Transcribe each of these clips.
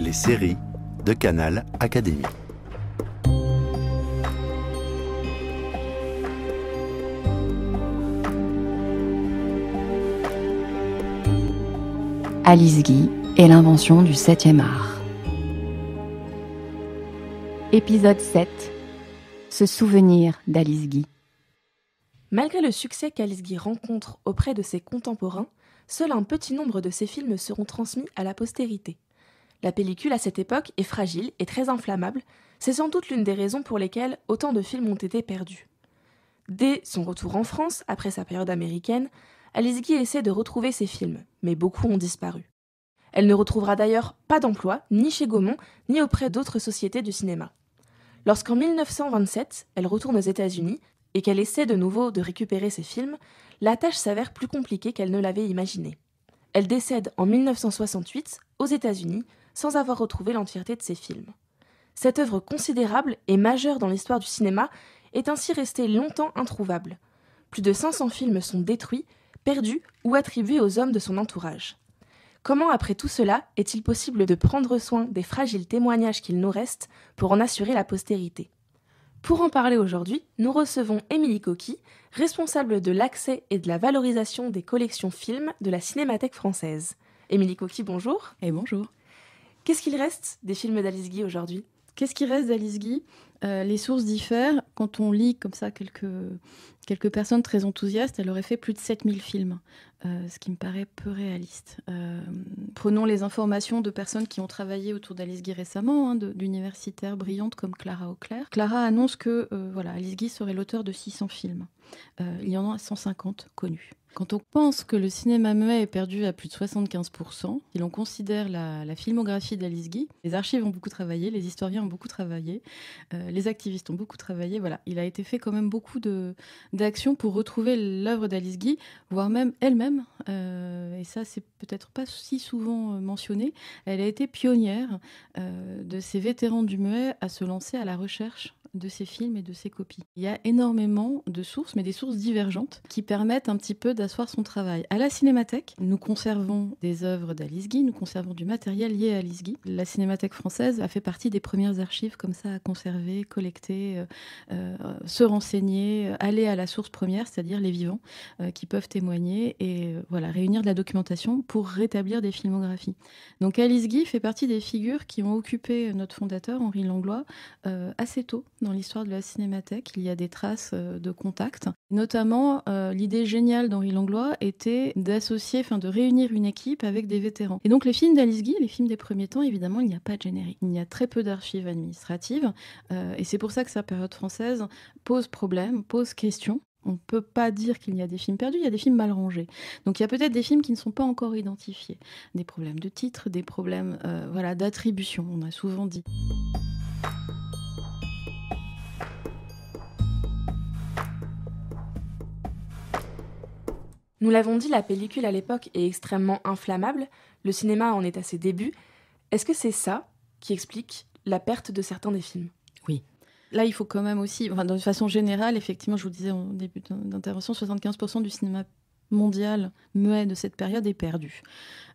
les séries de Canal Académie. Alice Guy et l'invention du 7e art. Épisode 7. Ce souvenir d'Alice Guy. Malgré le succès qu'Alice Guy rencontre auprès de ses contemporains, seul un petit nombre de ses films seront transmis à la postérité. La pellicule à cette époque est fragile et très inflammable, c'est sans doute l'une des raisons pour lesquelles autant de films ont été perdus. Dès son retour en France, après sa période américaine, Alice essaie de retrouver ses films, mais beaucoup ont disparu. Elle ne retrouvera d'ailleurs pas d'emploi, ni chez Gaumont, ni auprès d'autres sociétés du cinéma. Lorsqu'en 1927, elle retourne aux États-Unis et qu'elle essaie de nouveau de récupérer ses films, la tâche s'avère plus compliquée qu'elle ne l'avait imaginée. Elle décède en 1968 aux États-Unis sans avoir retrouvé l'entièreté de ses films. Cette œuvre considérable et majeure dans l'histoire du cinéma est ainsi restée longtemps introuvable. Plus de 500 films sont détruits, perdus ou attribués aux hommes de son entourage. Comment, après tout cela, est-il possible de prendre soin des fragiles témoignages qu'il nous reste pour en assurer la postérité Pour en parler aujourd'hui, nous recevons Émilie Coqui, responsable de l'accès et de la valorisation des collections films de la Cinémathèque française. Émilie Coqui, bonjour. Et bonjour. Qu'est-ce qu'il reste des films d'Alice Guy aujourd'hui Qu'est-ce qui reste d'Alice Guy euh, Les sources diffèrent. Quand on lit comme ça quelques, quelques personnes très enthousiastes, elle aurait fait plus de 7000 films, euh, ce qui me paraît peu réaliste. Euh, prenons les informations de personnes qui ont travaillé autour d'Alice Guy récemment, hein, d'universitaires brillantes comme Clara Auclair. Clara annonce que voilà, Alice Guy serait l'auteur de 600 films. il y en a 150 connus. Quand on pense que le cinéma muet est perdu à plus de 75%, si l'on considère la, filmographie d'Alice Guy, les archives ont beaucoup travaillé, les historiens ont beaucoup travaillé, euh, les activistes ont beaucoup travaillé. Voilà, il a été fait quand même beaucoup d'actions pour retrouver l'œuvre d'Alice Guy, voire même elle-même. Euh, et ça, c'est peut-être pas si souvent euh, mentionné. Elle a été pionnière de ces vétérans du muet à se lancer à la recherche de ses films et de ses copies. Il y a énormément de sources, mais des sources divergentes, qui permettent un petit peu d'asseoir son travail. À la Cinémathèque, nous conservons des œuvres d'Alice Guy, nous conservons du matériel lié à Alice Guy. La Cinémathèque française a fait partie des premières archives comme ça à conserver, collecter, euh, euh, se renseigner, euh, aller à la source première, c'est-à-dire les vivants qui peuvent témoigner et voilà réunir de la documentation pour rétablir des filmographies. Donc Alice Guy fait partie des figures qui ont occupé notre fondateur Henri Langlois assez tôt dans l'histoire de la cinémathèque, il y a des traces euh, de contacts, Notamment, euh, l'idée géniale d'Henri Langlois était d'associer, enfin de réunir une équipe avec des vétérans. Et donc les films d'Alice Guy, les films des premiers temps, évidemment, il n'y a pas de générique. Il n'y a très peu d'archives administratives. Euh, et c'est pour ça que sa période française pose problème, pose question. On ne peut pas dire qu'il y a des films perdus, il y a des films mal rangés. Donc il y a peut-être des films qui ne sont pas encore identifiés. Des problèmes de titre, des problèmes voilà, d'attribution, on a souvent dit. Nous l'avons dit, la pellicule à l'époque est extrêmement inflammable, le cinéma en est à ses débuts. Est-ce que c'est ça qui explique la perte de certains des films Oui. Là, il faut quand même aussi, enfin, de façon générale, effectivement, je vous disais en début d'intervention, 75% du cinéma mondial muet de cette période est perdu.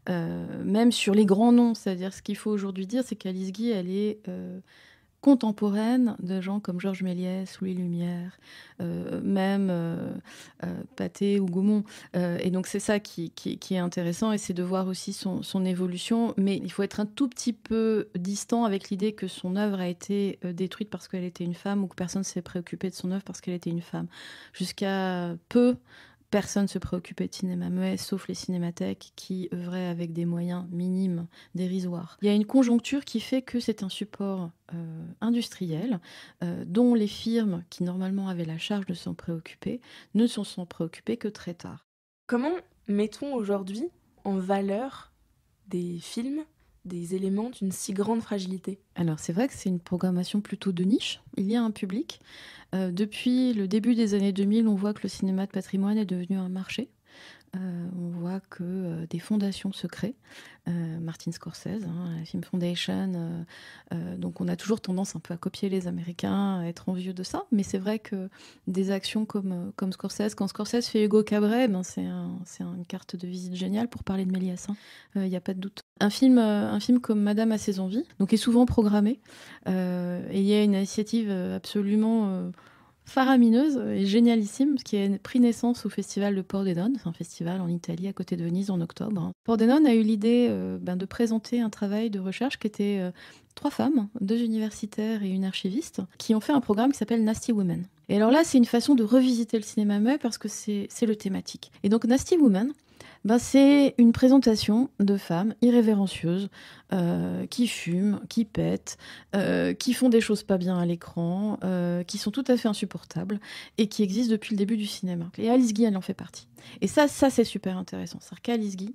Euh, même sur les grands noms, c'est-à-dire ce qu'il faut aujourd'hui dire, c'est qu'Alice Guy, elle est... Euh, contemporaine de gens comme Georges Méliès, Louis Lumière, euh, même euh, euh ou Gaumont. Euh, et donc c'est ça qui, est intéressant et c'est de voir aussi son, son, évolution. Mais il faut être un tout petit peu distant avec l'idée que son œuvre a été euh, détruite parce qu'elle était une femme ou que personne ne s'est préoccupé de son œuvre parce qu'elle était une femme. Jusqu'à peu, personne se préoccupait de cinéma muet, sauf les cinémathèques qui œuvraient avec des moyens minimes, dérisoires. Il y a une conjoncture qui fait que c'est un support euh, industriel euh, dont les firmes qui normalement avaient la charge de s'en préoccuper ne s'en sont préoccupées que très tard. Comment mettons aujourd'hui en valeur des films des éléments d'une si grande fragilité Alors c'est vrai que c'est une programmation plutôt de niche, il y a un public. Euh, depuis le début des années 2000, on voit que le cinéma de patrimoine est devenu un marché euh, on voit que euh, des fondations se créent. Euh, Martin Scorsese, hein, la Film Foundation. donc on a toujours tendance un peu à copier les Américains, à être envieux de ça. Mais c'est vrai que des actions comme, Scorsese, quand Scorsese fait Hugo Cabret, ben c'est une carte de visite géniale pour parler de Méliès. Il hein. n'y a pas de doute. Un film, un film comme Madame a ses envies, donc est souvent programmé. et il y a une initiative absolument faramineuse et génialissime, qui a pris naissance au festival de Pordenone, c'est un festival en Italie à côté de Venise en octobre. Pordenone a eu l'idée euh, ben, de présenter un travail de recherche qui était euh, trois femmes, deux universitaires et une archiviste, qui ont fait un programme qui s'appelle Nasty Women. Et alors là, c'est une façon de revisiter le cinéma muet parce que c'est le thématique. Et donc Nasty Women, ben, c'est une présentation de femmes irrévérencieuses, euh, qui fument, qui pètent, euh, qui font des choses pas bien à l'écran, euh, qui sont tout à fait insupportables et qui existent depuis le début du cinéma. Et Alice Guy, elle en fait partie. Et ça, ça c'est super intéressant. cest à Guy,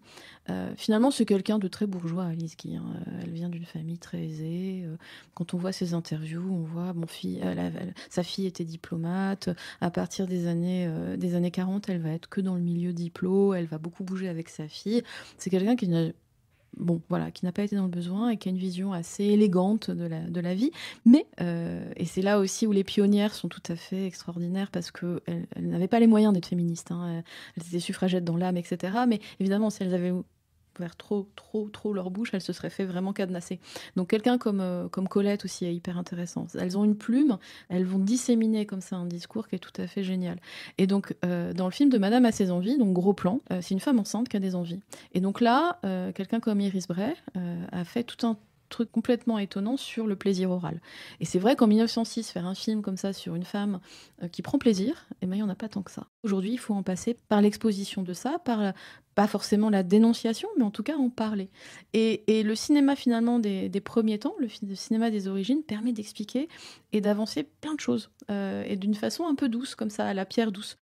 finalement, c'est quelqu'un de très bourgeois, Alice Guy. Hein. Elle vient d'une famille très aisée. Quand on voit ses interviews, on voit bon, sa fille était diplomate. À partir des années, des années 40, elle va être que dans le milieu diplôme elle va beaucoup bouger avec sa fille. C'est quelqu'un qui n'a bon, voilà, qui n'a pas été dans le besoin et qui a une vision assez élégante de la, de la vie. Mais, euh, et c'est là aussi où les pionnières sont tout à fait extraordinaires parce qu'elles elles, n'avaient pas les moyens d'être féministes. Hein. Elles étaient suffragettes dans l'âme, etc. Mais évidemment, si elles avaient ouvert trop, trop, trop leur bouche, elle se serait fait vraiment cadenasser. Donc quelqu'un comme, euh, comme Colette aussi est hyper intéressant. Elles ont une plume, elles vont disséminer comme ça un discours qui est tout à fait génial. Et donc euh, dans le film de Madame à ses envies, donc gros plan, euh, c'est une femme enceinte qui a des envies. Et donc là, quelqu'un comme Iris Bray a fait tout un truc complètement étonnant sur le plaisir oral. Et c'est vrai qu'en 1906, faire un film comme ça sur une femme euh, qui prend plaisir, eh ben, il n'y en a pas tant que ça. Aujourd'hui, il faut en passer par l'exposition de ça, par pas forcément la dénonciation, mais en tout cas en parler. Et, le cinéma finalement des, premiers temps, le, cinéma des origines, permet d'expliquer et d'avancer plein de choses, euh, et d'une façon un peu douce, comme ça, à la pierre douce.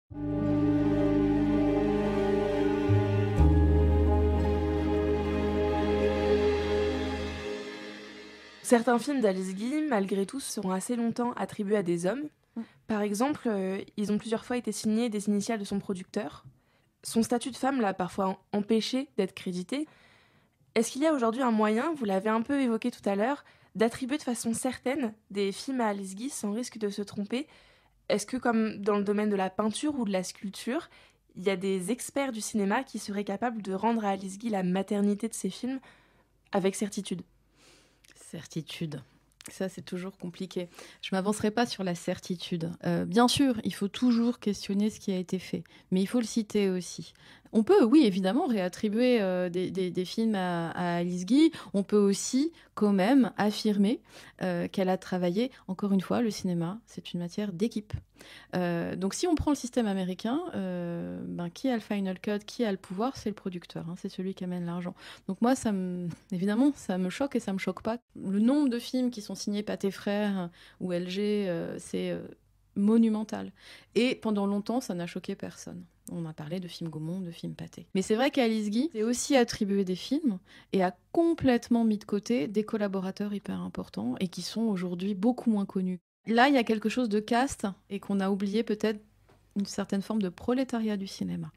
Certains films d'Alice Guy, malgré tout, seront assez longtemps attribués à des hommes. Mm. Par exemple, euh, ils ont plusieurs fois été signés des initiales de son producteur. Son statut de femme l'a parfois empêché d'être crédité. Est-ce qu'il y a aujourd'hui un moyen, vous l'avez un peu évoqué tout à l'heure, d'attribuer de façon certaine des films à Alice Guy sans risque de se tromper Est-ce que, comme dans le domaine de la peinture ou de la sculpture, il y a des experts du cinéma qui seraient capables de rendre à Alice Guy la maternité de ses films avec certitude Certitude. Ça, c'est toujours compliqué. Je ne m'avancerai pas sur la certitude. Euh, bien sûr, il faut toujours questionner ce qui a été fait, mais il faut le citer aussi. On peut, oui, évidemment, réattribuer euh, des, films à, Alice Guy. On peut aussi, quand même, affirmer euh, qu'elle a travaillé. Encore une fois, le cinéma, c'est une matière d'équipe. Euh, donc, si on prend le système américain, ben, qui a le final cut, qui a le pouvoir, c'est le producteur. Hein, c'est celui qui amène l'argent. Donc, moi, ça me, évidemment, ça me choque et ça me choque pas. Le nombre de films qui sont signés tes Frères ou LG, c'est monumental. Et pendant longtemps, ça n'a choqué personne. On a parlé de films Gaumont, de films Pathé. Mais c'est vrai qu'Alice Guy s'est aussi attribué des films et a complètement mis de côté des collaborateurs hyper importants et qui sont aujourd'hui beaucoup moins connus. Là, il y a quelque chose de caste et qu'on a oublié peut-être une certaine forme de prolétariat du cinéma.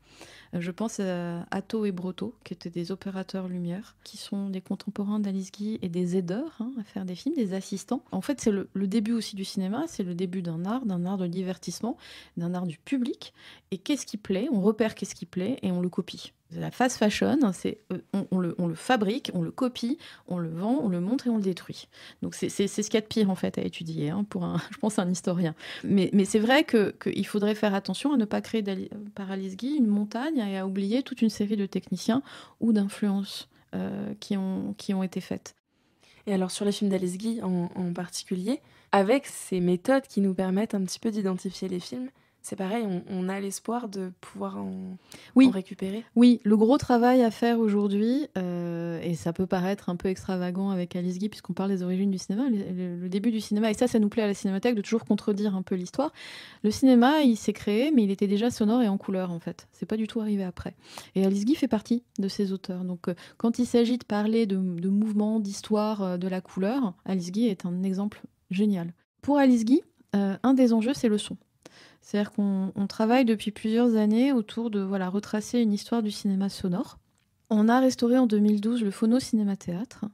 Je pense à Atto et Brotto, qui étaient des opérateurs lumière, qui sont des contemporains d'Alice Guy et des aideurs hein, à faire des films, des assistants. En fait, c'est le début aussi du cinéma, c'est le début d'un art, d'un art de divertissement, d'un art du public. Et qu'est-ce qui plaît On repère qu'est-ce qui plaît et on le copie. La fast fashion, c'est euh, on, le, fabrique, on le copie, on le vend, on le montre et on le détruit. Donc c'est ce qu'il y a de pire en fait à étudier hein, pour un, je pense, un historien. Mais, mais c'est vrai qu'il faudrait faire attention à ne pas créer euh, par Alice Guy une montagne et à oublier toute une série de techniciens ou d'influences euh, qui, ont, qui ont été faites. Et alors sur les films d'Alice Guy en particulier, avec ces méthodes qui nous permettent un petit peu d'identifier les films, c'est pareil, on, a l'espoir de pouvoir en, récupérer. Oui, le gros travail à faire aujourd'hui, euh, et ça peut paraître un peu extravagant avec Alice Guy, puisqu'on parle des origines du cinéma, le, début du cinéma, et ça, ça nous plaît à la cinémathèque de toujours contredire un peu l'histoire. Le cinéma, il s'est créé, mais il était déjà sonore et en couleur, en fait. C'est pas du tout arrivé après. Et Alice Guy fait partie de ces auteurs. Donc, euh, quand il s'agit de parler de, mouvements, mouvement, d'histoire, euh, de la couleur, Alice Guy est un exemple génial. Pour Alice Guy, un des enjeux, c'est le son. C'est-à-dire qu'on travaille depuis plusieurs années autour de voilà, retracer une histoire du cinéma sonore. On a restauré en 2012 le Phono Cinéma Théâtre,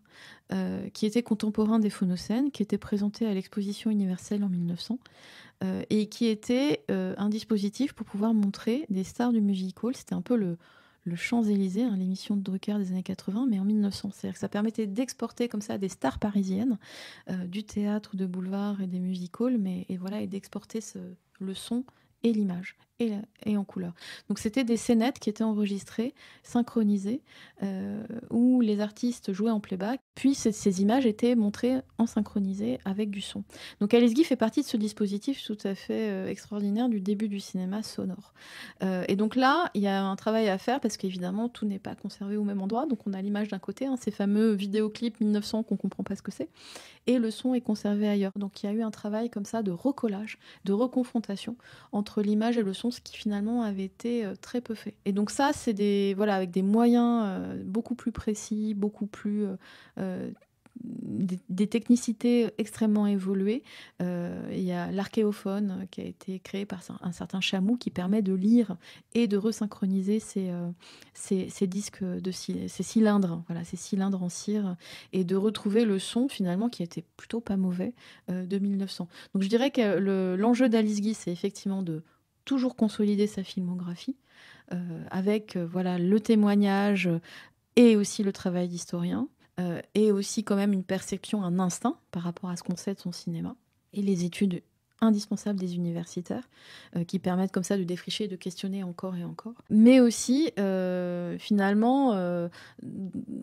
euh, qui était contemporain des phonocènes, qui était présenté à l'exposition universelle en 1900, euh, et qui était euh, un dispositif pour pouvoir montrer des stars du musical. C'était un peu le, Champs-Élysées, hein, l'émission de Drucker des années 80, mais en 1900. C'est-à-dire que ça permettait d'exporter comme ça des stars parisiennes, du théâtre, de boulevard et des musicals, mais voilà, et d'exporter ce, le son et l'image et, en couleur. Donc c'était des scénettes qui étaient enregistrées, synchronisées, euh, où les artistes jouaient en playback, puis ces, images étaient montrées en synchronisé avec du son. Donc Alice Guy fait partie de ce dispositif tout à fait euh, extraordinaire du début du cinéma sonore. Euh, et donc là, il y a un travail à faire parce qu'évidemment, tout n'est pas conservé au même endroit. Donc on a l'image d'un côté, hein, ces fameux vidéoclips 1900 qu'on comprend pas ce que c'est, et le son est conservé ailleurs. Donc il y a eu un travail comme ça de recollage, de reconfrontation entre l'image et le son, ce qui finalement avait été euh, très peu fait. Et donc ça, c'est des voilà avec des moyens euh, beaucoup plus précis, beaucoup plus euh, des, technicités extrêmement évoluées. Euh, il y a l'archéophone euh, qui a été créé par un certain chameau qui permet de lire et de resynchroniser ces, euh, disques de ces cylindres, voilà, ces cylindres en cire et de retrouver le son finalement qui était plutôt pas mauvais de 1900. Donc je dirais que l'enjeu d'Alice Guy, c'est effectivement de toujours consolider sa filmographie avec voilà le témoignage et aussi le travail d'historien. Euh, et aussi quand même une perception, un instinct par rapport à ce qu'on sait de son cinéma, et les études indispensables des universitaires euh, qui permettent comme ça de défricher, de questionner encore et encore, mais aussi euh, finalement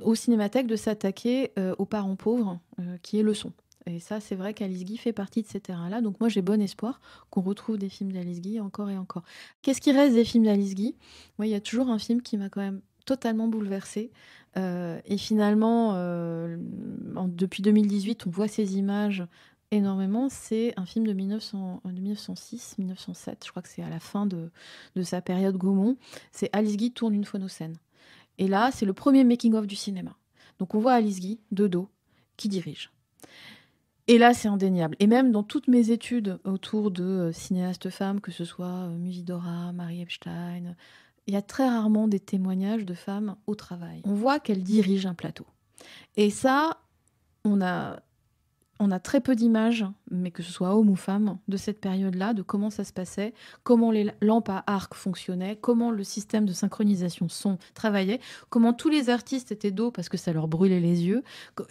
au cinémathèque de s'attaquer aux parents pauvres qui est le son. Et ça, c'est vrai qu'Alice Guy fait partie de ces terrains-là. Donc moi, j'ai bon espoir qu'on retrouve des films d'Alice Guy encore et encore. Qu'est-ce qui reste des films d'Alice Guy Moi, il y a toujours un film qui m'a quand même totalement bouleversée. Euh, et finalement, euh, depuis 2018, on voit ces images énormément. C'est un film de, 1906, 1907, euh, je crois que c'est à la fin de, sa période Gaumont. C'est Alice Guy tourne une phonocène. Et là, c'est le premier making-of du cinéma. Donc on voit Alice Guy, de dos, qui dirige. Et là, c'est indéniable. Et même dans toutes mes études autour de cinéastes femmes, que ce soit Musidora, Marie Epstein, il y a très rarement des témoignages de femmes au travail. On voit qu'elles dirigent un plateau. Et ça, on a, on a très peu d'images, mais que ce soit homme ou femme, de cette période-là, de comment ça se passait, comment les lampes à arc fonctionnaient, comment le système de synchronisation son travaillait, comment tous les artistes étaient d'eau parce que ça leur brûlait les yeux.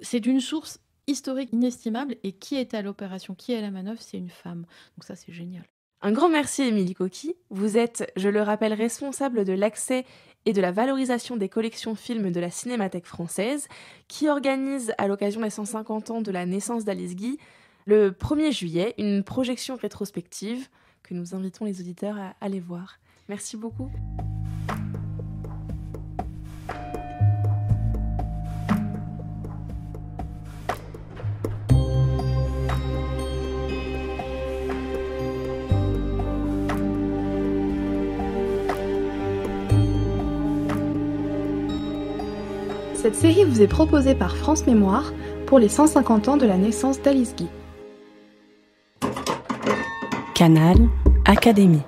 C'est une source historique inestimable et qui est à l'opération, qui est à la manœuvre, c'est une femme. Donc ça, c'est génial. Un grand merci Émilie Coqui. Vous êtes, je le rappelle, responsable de l'accès et de la valorisation des collections films de la Cinémathèque française, qui organise, à l'occasion des 150 ans de la naissance d'Alice Guy, le 1er juillet, une projection rétrospective que nous invitons les auditeurs à aller voir. Merci beaucoup. Cette série vous est proposée par France Mémoire pour les 150 ans de la naissance d'Alice Guy. Canal Académie.